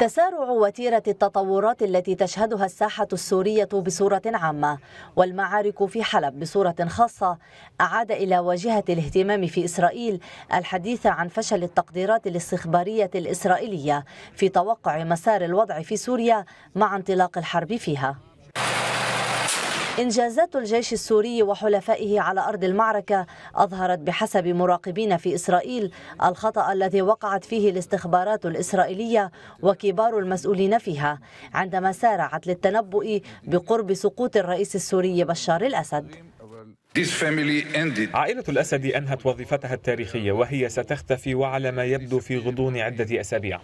تسارع وتيرة التطورات التي تشهدها الساحة السورية بصورة عامة والمعارك في حلب بصورة خاصة أعاد إلى واجهة الاهتمام في إسرائيل الحديث عن فشل التقديرات الاستخبارية الإسرائيلية في توقع مسار الوضع في سوريا مع انطلاق الحرب فيها إنجازات الجيش السوري وحلفائه على أرض المعركة أظهرت بحسب مراقبين في إسرائيل الخطأ الذي وقعت فيه الاستخبارات الإسرائيلية وكبار المسؤولين فيها عندما سارعت للتنبؤ بقرب سقوط الرئيس السوري بشار الأسد عائلة الأسد أنهت وظيفتها التاريخية وهي ستختفي وعلى ما يبدو في غضون عدة أسابيع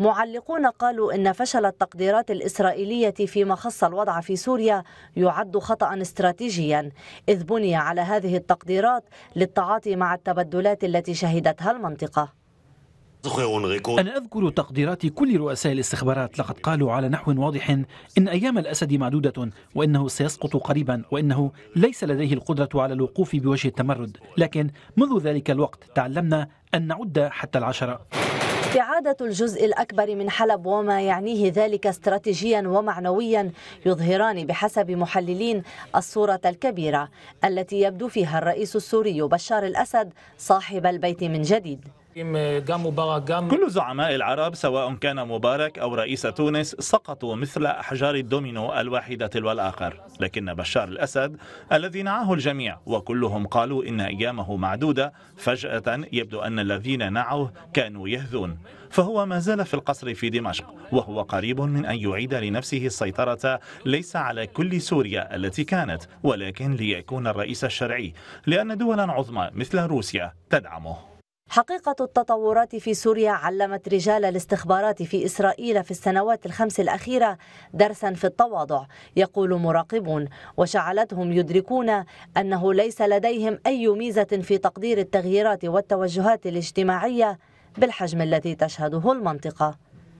معلقون قالوا إن فشل التقديرات الإسرائيلية فيما خص الوضع في سوريا يعد خطأ استراتيجيا إذ بني على هذه التقديرات للتعاطي مع التبدلات التي شهدتها المنطقة أنا أذكر تقديرات كل رؤساء الاستخبارات لقد قالوا على نحو واضح إن أيام الأسد معدودة وإنه سيسقط قريبا وإنه ليس لديه القدرة على الوقوف بوجه التمرد لكن منذ ذلك الوقت تعلمنا أن نعد حتى العشرة استعادة الجزء الأكبر من حلب وما يعنيه ذلك استراتيجيا ومعنويا يظهران بحسب محللين الصورة الكبيرة التي يبدو فيها الرئيس السوري بشار الأسد صاحب البيت من جديد آه، كل زعماء العرب سواء كان مبارك أو رئيس تونس سقطوا مثل أحجار الدومينو الواحدة تلو الآخر لكن بشار الأسد الذي نعاه الجميع وكلهم قالوا إن أيامه معدودة فجأة يبدو أن الذين نعوه كانوا يهذون فهو ما زال في القصر في دمشق وهو قريب من أن يعيد لنفسه السيطرة ليس على كل سوريا التي كانت ولكن ليكون الرئيس الشرعي لأن دولا عظمى مثل روسيا تدعمه حقيقة التطورات في سوريا علمت رجال الاستخبارات في إسرائيل في السنوات الخمس الأخيرة درسا في التواضع يقول مراقبون وجعلتهم يدركون أنه ليس لديهم أي ميزة في تقدير التغييرات والتوجهات الاجتماعية بالحجم الذي تشهده المنطقة